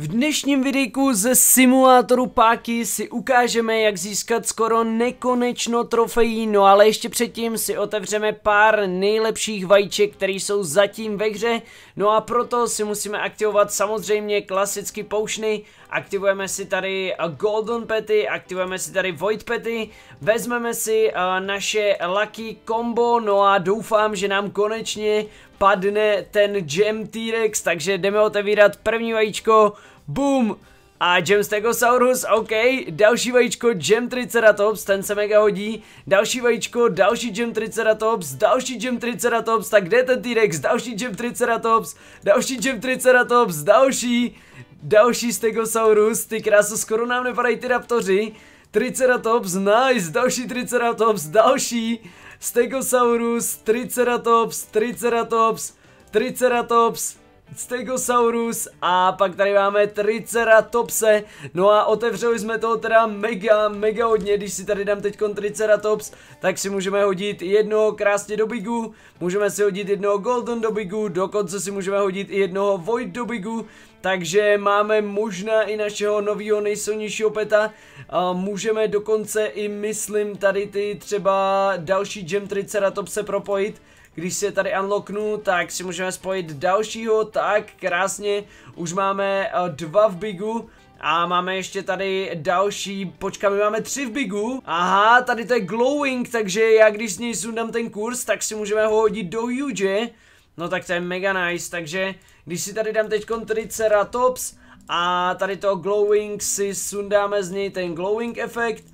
V dnešním videjku ze simulátoru páky si ukážeme, jak získat skoro nekonečno trofejí, no ale ještě předtím si otevřeme pár nejlepších vajíček, které jsou zatím ve hře, no a proto si musíme aktivovat samozřejmě klasicky poušny aktivujeme si tady eh, Golden Pety, aktivujeme si tady Void Pety, vezmeme si eh, naše Lucky Combo, no a doufám, že nám konečně padne ten Gem T-Rex, takže jdeme otevírat první vajíčko, boom! A Gem Stegosaurus, OK, další vajíčko Gem Triceratops, ten se mega hodí, další vajíčko, další Gem Triceratops, další Gem Triceratops, tak kde je ten T-Rex, další Gem Triceratops, další Gem Triceratops, další... Další Stegosaurus, ty krásu, skoro nám nepadají ty raptoři. Triceratops, nice, další Triceratops, další Stegosaurus, Triceratops, Triceratops, Triceratops, Stegosaurus a pak tady máme Triceratopse. No a otevřeli jsme toho teda mega, mega hodně, když si tady dám teď Triceratops, tak si můžeme hodit jednoho krásně do bigu, můžeme si hodit jednoho Golden do bigu, dokonce si můžeme hodit i jednoho Void do bigu, takže máme možná i našeho nového nejsilnějšího peta. A můžeme dokonce i, myslím, tady ty třeba další Gem Triceratopse propojit. Když se tady unlocknu, tak si můžeme spojit dalšího, tak krásně. Už máme eh, dva v Bigu. A máme ještě tady další, Počkáme, my máme tři v bigu. Aha, tady to je glowing, takže já když s něj sundám ten kurz, tak si můžeme ho hodit do huge. No tak to je mega nice, takže když si tady dám teď Triceratops a tady to Glowing si sundáme z něj ten Glowing efekt,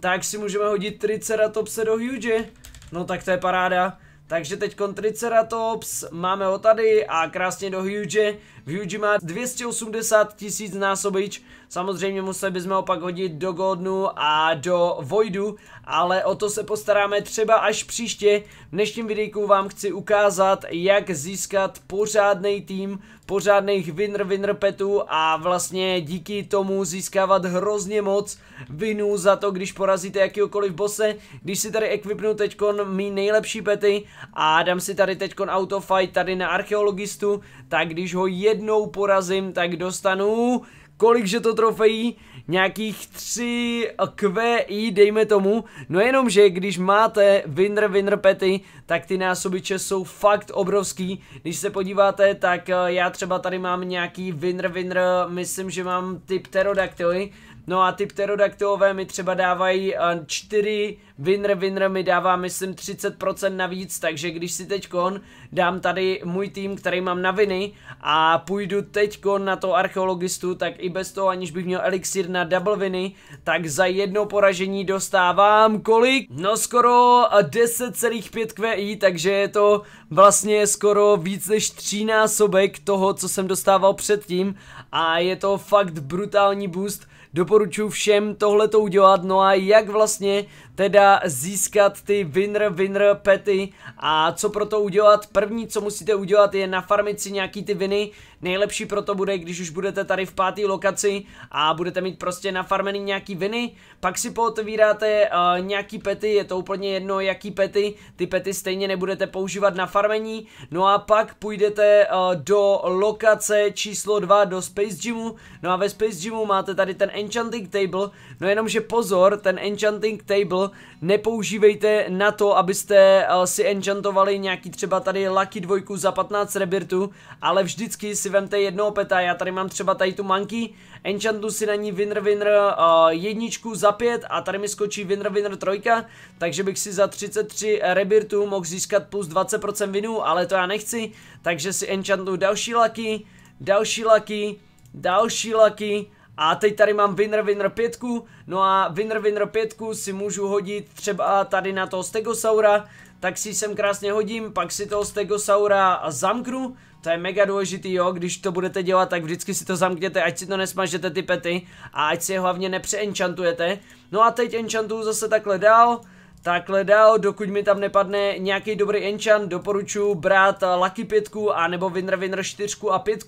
tak si můžeme hodit Triceratopse do Huge. No tak to je paráda. Takže teď Triceratops, máme ho tady a krásně do Huge. V Huge má 280 tisíc násobič, Samozřejmě museli bychom ho pak hodit do Godnu a do Voidu, ale o to se postaráme třeba až příště. V dnešním videu vám chci ukázat, jak získat pořádný tým, pořádných winner-winner petů a vlastně díky tomu získávat hrozně moc vinů za to, když porazíte jakýkoliv bose. Když si tady equipnu teďkon mý nejlepší pety a dám si tady teďkon autofight tady na archeologistu, tak když ho jednou porazím, tak dostanu kolikže to trofejí, nějakých 3 QI, dejme tomu. No jenom, že když máte winner winner pety, tak ty násobiče jsou fakt obrovský. Když se podíváte, tak eh, já třeba tady mám nějaký winner winner, myslím, že mám typ pterodactyly No a ty pterodaktylové mi třeba dávají 4, eh, winner winner mi dává myslím 30% navíc, takže když si kon dám tady můj tým, který mám na viny a půjdu kon na to archeologistu, tak i bez toho aniž bych měl elixir na double viny, tak za jedno poražení dostávám kolik? No skoro 10,5 eh, QI, takže je to vlastně skoro víc než násobek toho, co jsem dostával předtím a je to fakt brutální boost, Doporučuji všem tohle to udělat, no a jak vlastně teda získat ty winner winner pety a co pro to udělat? První, co musíte udělat je nafarmit si nějaký ty viny, nejlepší pro to bude, když už budete tady v páté lokaci a budete mít prostě nafarmený nějaký viny, pak si pootvíráte uh, nějaký pety, je to úplně jedno jaký pety, ty pety stejně nebudete používat na farmení, no a pak půjdete uh, do lokace číslo 2 do Space Gymu, no a ve Space Gymu máte tady ten Enchanting Table, no jenomže pozor, ten Enchanting Table nepoužívejte na to, abyste eh, si enchantovali nějaký třeba tady Lucky dvojku za 15 rebirtu, ale vždycky si vemte jednoho peta, já tady mám třeba tady tu manky, enchantu si na ní winner winner uh, jedničku za 5 a tady mi skočí winner winner trojka, takže bych si za 33 rebirtu mohl získat plus 20% vinu, ale to já nechci, takže si enchantu další Lucky, další Lucky, další Lucky, a teď tady mám winner winner pětku, no a winner winner pětku si můžu hodit třeba tady na toho stegosaura, tak si sem krásně hodím, pak si toho stegosaura zamknu, to je mega důležitý, jo, když to budete dělat, tak vždycky si to zamkněte, ať si to nesmažete ty pety a ať si je hlavně nepřeenchantujete. No a teď enchantuju zase takhle dál, takhle dál, dokud mi tam nepadne nějaký dobrý enchant, doporučuji brát Lucky 5 a nebo Winner Winner 4 a 5.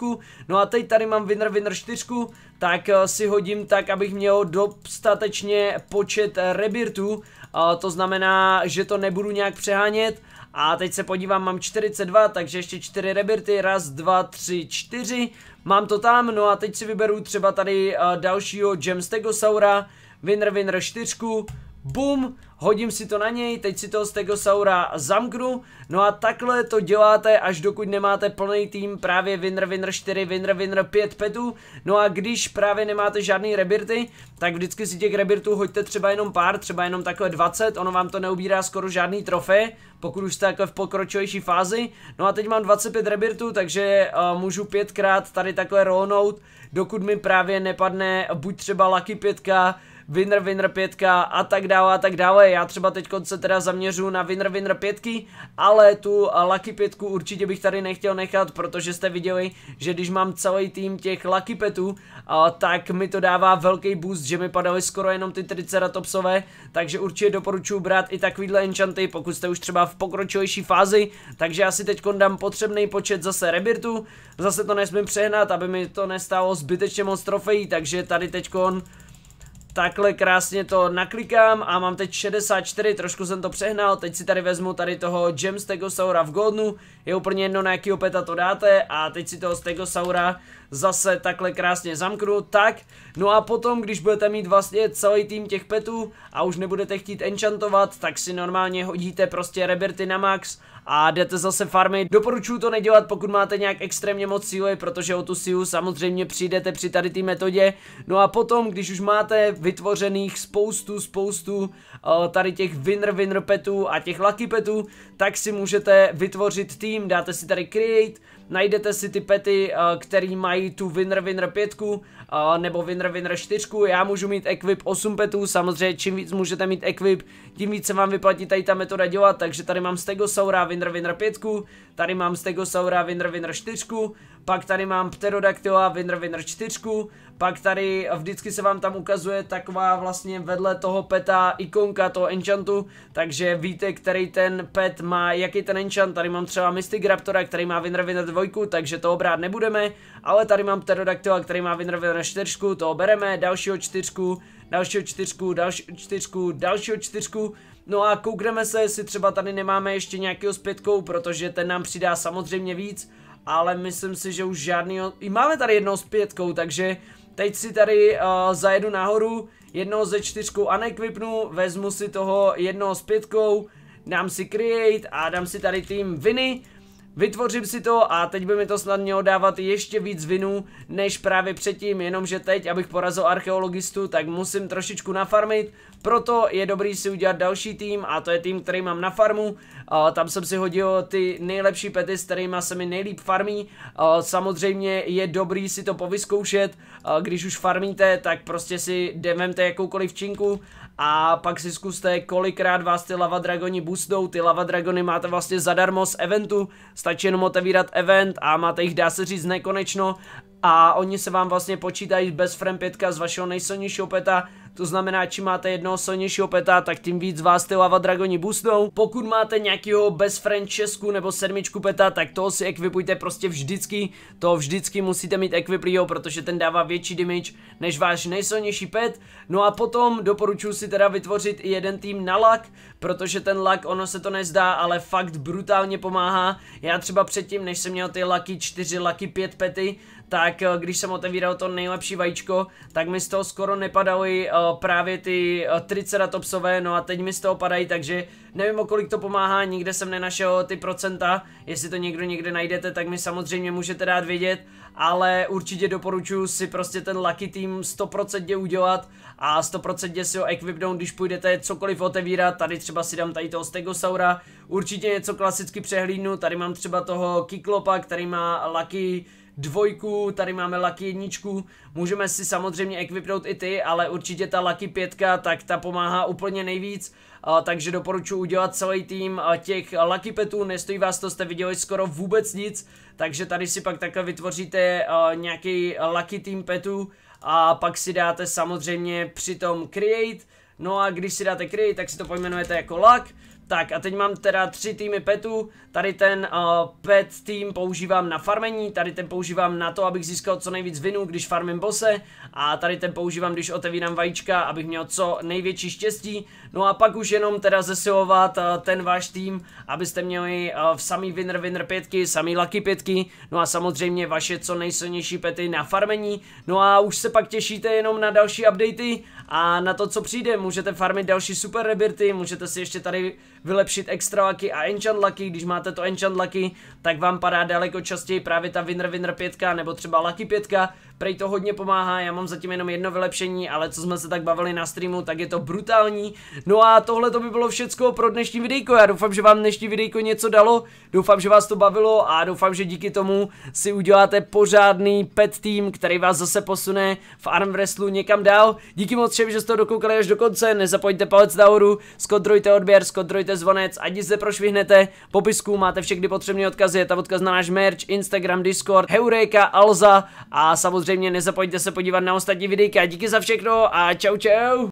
No a teď tady mám Winner Winner 4, tak eh, si hodím tak, abych měl dostatečně počet rebirtů, eh, to znamená, že to nebudu nějak přehánět. A teď se podívám, mám 42, takže ještě 4 rebirty, raz, dva, tři, čtyři. Mám to tam, no a teď si vyberu třeba tady eh, dalšího Gemstegosaura, Winner Winner 4, bum, hodím si to na něj, teď si toho stegosaura zamknu, no a takhle to děláte, až dokud nemáte plný tým právě winner, winner 4, winner, winner 5 petů, no a když právě nemáte žádný rebirty, tak vždycky si těch rebirtů hoďte třeba jenom pár, třeba jenom takhle 20, ono vám to neubírá skoro žádný trofej, pokud už jste takhle v pokročilejší fázi, no a teď mám 25 rebirtů, takže uh, můžu pětkrát tady takhle rollnout, dokud mi právě nepadne buď třeba lucky pětka, winner winner pětka a tak dále a tak dále. Já třeba teď se teda zaměřu na winner winner pětky, ale tu lucky pětku určitě bych tady nechtěl nechat, protože jste viděli, že když mám celý tým těch lucky petů, tak mi to dává velký boost, že mi padaly skoro jenom ty triceratopsové, takže určitě doporučuji brát i takovýhle enchanty, pokud jste už třeba v pokročilejší fázi, takže asi teď dám potřebný počet zase rebirtu, zase to nesmím přehnat, aby mi to nestálo zbytečně moc trofejí, takže tady teď Takhle krásně to naklikám a mám teď 64, trošku jsem to přehnal, teď si tady vezmu tady toho Gem Stegosaura v Godnu, je úplně jedno na jakýho peta to dáte a teď si toho Stegosaura zase takhle krásně zamknu, tak, no a potom, když budete mít vlastně celý tým těch petů a už nebudete chtít enchantovat, tak si normálně hodíte prostě Reberty na max a jdete zase farmy. Doporučuji to nedělat, pokud máte nějak extrémně moc síly, protože o tu sílu samozřejmě přijdete při tady té metodě. No a potom, když už máte vytvořených spoustu, spoustu uh, tady těch winner-winner petů a těch lucky petů, tak si můžete vytvořit tým, dáte si tady create, najdete si ty pety, eh, který mají tu winner-winner 5 eh, nebo winner-winner 4. Já můžu mít equip 8 petů, samozřejmě čím víc můžete mít equip, tím víc se vám vyplatí tady ta metoda dělat, takže tady mám Stegosaura winner-winner 5, tady mám Stegosaura winner-winner 4, pak tady mám Pterodactyla Winner Winner 4, pak tady vždycky se vám tam ukazuje taková vlastně vedle toho peta ikonka toho enchantu, takže víte, který ten pet má, jaký ten enchant, tady mám třeba Mystic Raptora, který má Winner Winner 2, takže to brát nebudeme, ale tady mám Pterodactyla, který má Winner Winner 4, to bereme, dalšího 4, dalšího 4, dalšího 4, dalšího 4, No a koukneme se, jestli třeba tady nemáme ještě nějakého zpětkou, protože ten nám přidá samozřejmě víc ale myslím si, že už žádný. I máme tady jednou s pětkou, takže teď si tady uh, zajedu nahoru, jedno ze čtyřkou anekvipnu, vezmu si toho jednoho s pětkou, dám si create a dám si tady tým viny Vytvořím si to a teď by mi to snad mělo dávat ještě víc vinů než právě předtím, jenomže teď, abych porazil archeologistu, tak musím trošičku nafarmit, proto je dobrý si udělat další tým a to je tým, který mám na farmu, a tam jsem si hodil ty nejlepší pety, s kterými se mi nejlíp farmí, a samozřejmě je dobrý si to povyzkoušet, a když už farmíte, tak prostě si devemte jakoukoliv činku a pak si zkuste, kolikrát vás ty lava dragoni boostou, Ty lava dragony máte vlastně zadarmo z eventu, stačí jenom otevírat event a máte jich, dá se říct, nekonečno a oni se vám vlastně počítají bez frame 5 z vašeho nejsilnějšího peta to znamená, čím máte jednoho silnějšího peta, tak tím víc vás ty lava dragoni boostnou. Pokud máte nějakého bez Francesku nebo sedmičku peta, tak toho si ekvipujte prostě vždycky. To vždycky musíte mít ekviplýho, protože ten dává větší damage než váš nejsilnější pet. No a potom doporučuji si teda vytvořit i jeden tým na lak, protože ten lak, ono se to nezdá, ale fakt brutálně pomáhá. Já třeba předtím, než jsem měl ty laky 4, laky 5 pety, tak eh, když jsem otevíral to nejlepší vajíčko, tak mi z toho skoro nepadaly eh, právě ty eh, triceratopsové, no a teď mi z toho padají, takže nevím, o kolik to pomáhá, nikde jsem nenašel ty procenta, jestli to někdo někde najdete, tak mi samozřejmě můžete dát vědět, ale určitě doporučuji si prostě ten Lucky Team 100% udělat a 100% si ho equipnout, když půjdete cokoliv otevírat, tady třeba si dám tady toho Stegosaura, určitě něco klasicky přehlídnu, tady mám třeba toho Kiklopa, který má Lucky dvojku, tady máme Lucky jedničku, můžeme si samozřejmě equipnout i ty, ale určitě ta Lucky pětka, tak ta pomáhá úplně nejvíc, a, takže doporučuji udělat celý tým a, těch Lucky petů, nestojí vás to, jste viděli skoro vůbec nic, takže tady si pak takhle vytvoříte a, nějaký Lucky tým petů a pak si dáte samozřejmě přitom create, no a když si dáte create, tak si to pojmenujete jako luck, tak a teď mám teda tři týmy petů, tady ten uh, pet tým používám na farmení, tady ten používám na to, abych získal co nejvíc vinu, když farmím bose a tady ten používám, když otevírám vajíčka, abych měl co největší štěstí, no a pak už jenom teda zesilovat uh, ten váš tým, abyste měli uh, v samý winner winner pětky, samý lucky pětky, no a samozřejmě vaše co nejsilnější pety na farmení, no a už se pak těšíte jenom na další updaty a na to, co přijde, můžete farmit další super rebirty, můžete si ještě tady vylepšit extra lucky a enchant lucky. Když máte to enchant lucky, tak vám padá daleko častěji právě ta winner winner 5 nebo třeba lucky 5 Prej to hodně pomáhá, já mám zatím jenom jedno vylepšení, ale co jsme se tak bavili na streamu, tak je to brutální. No a tohle to by bylo všecko pro dnešní videjko. Já doufám, že vám dnešní videjko něco dalo, doufám, že vás to bavilo a doufám, že díky tomu si uděláte pořádný pet team, který vás zase posune v arm wrestlu někam dál. Díky moc všem, že jste to dokoukali až do konce, Nezapojte palec nahoru, skontrolujte odběr, skontrolujte zvonec, ať se prošvihnete. Popisku máte všechny potřebné odkazy, je tam odkaz na náš merch, Instagram, Discord, Heureka, Alza a samozřejmě samozřejmě nezapomeňte se podívat na ostatní videjka. Díky za všechno a čau čau.